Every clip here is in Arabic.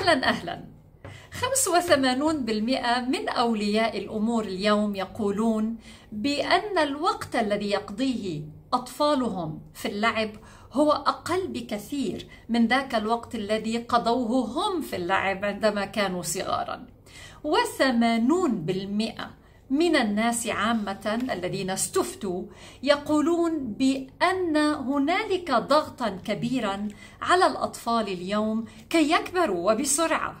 أهلا أهلا 85% من أولياء الأمور اليوم يقولون بأن الوقت الذي يقضيه أطفالهم في اللعب هو أقل بكثير من ذاك الوقت الذي قضوه هم في اللعب عندما كانوا صغارا وثمانون بالمئة من الناس عامة الذين استفتوا يقولون بأن هنالك ضغطا كبيرا على الأطفال اليوم كي يكبروا وبسرعة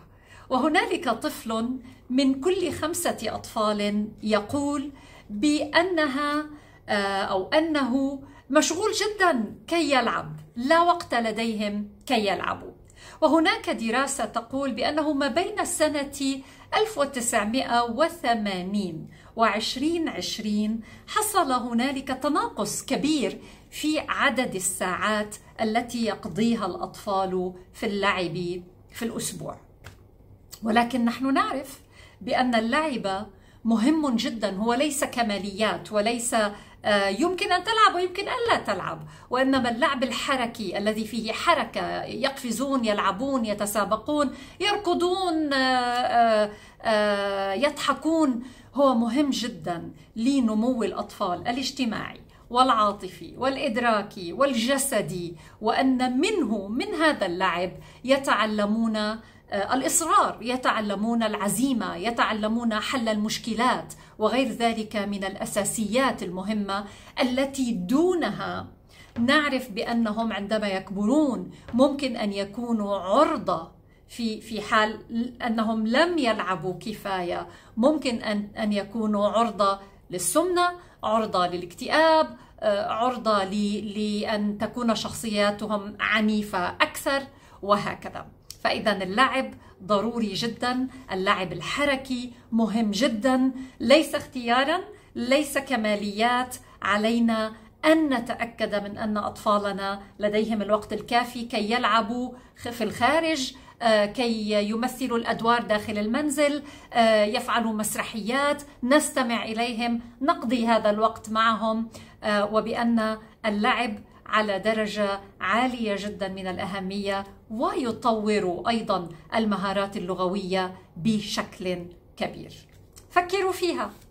وهنالك طفل من كل خمسة أطفال يقول بأنها آه، أو أنه مشغول جدا كي يلعب لا وقت لديهم كي يلعبوا وهناك دراسة تقول بأنه ما بين السنة 1980 و 2020 حصل هنالك تناقص كبير في عدد الساعات التي يقضيها الأطفال في اللعب في الأسبوع ولكن نحن نعرف بأن اللعب مهم جدا هو ليس كماليات وليس آه، يمكن أن تلعب ويمكن أن لا تلعب وإنما اللعب الحركي الذي فيه حركة يقفزون يلعبون يتسابقون يركضون آه، آه، يضحكون هو مهم جدا لنمو الأطفال الاجتماعي والعاطفي والإدراكي والجسدي وأن منه من هذا اللعب يتعلمون آه، الإصرار يتعلمون العزيمة يتعلمون حل المشكلات وغير ذلك من الأساسيات المهمة التي دونها نعرف بأنهم عندما يكبرون ممكن أن يكونوا عرضة في في حال أنهم لم يلعبوا كفاية ممكن أن أن يكونوا عرضة للسمنة عرضة للاكتئاب آه، عرضة لأن تكون شخصياتهم عنيفة أكثر وهكذا فإذا اللعب ضروري جدا اللعب الحركي مهم جدا ليس اختيارا ليس كماليات علينا أن نتأكد من أن أطفالنا لديهم الوقت الكافي كي يلعبوا في الخارج آه، كي يمثلوا الادوار داخل المنزل آه، يفعلوا مسرحيات نستمع اليهم نقضي هذا الوقت معهم آه، وبان اللعب على درجه عاليه جدا من الاهميه ويطوروا ايضا المهارات اللغويه بشكل كبير فكروا فيها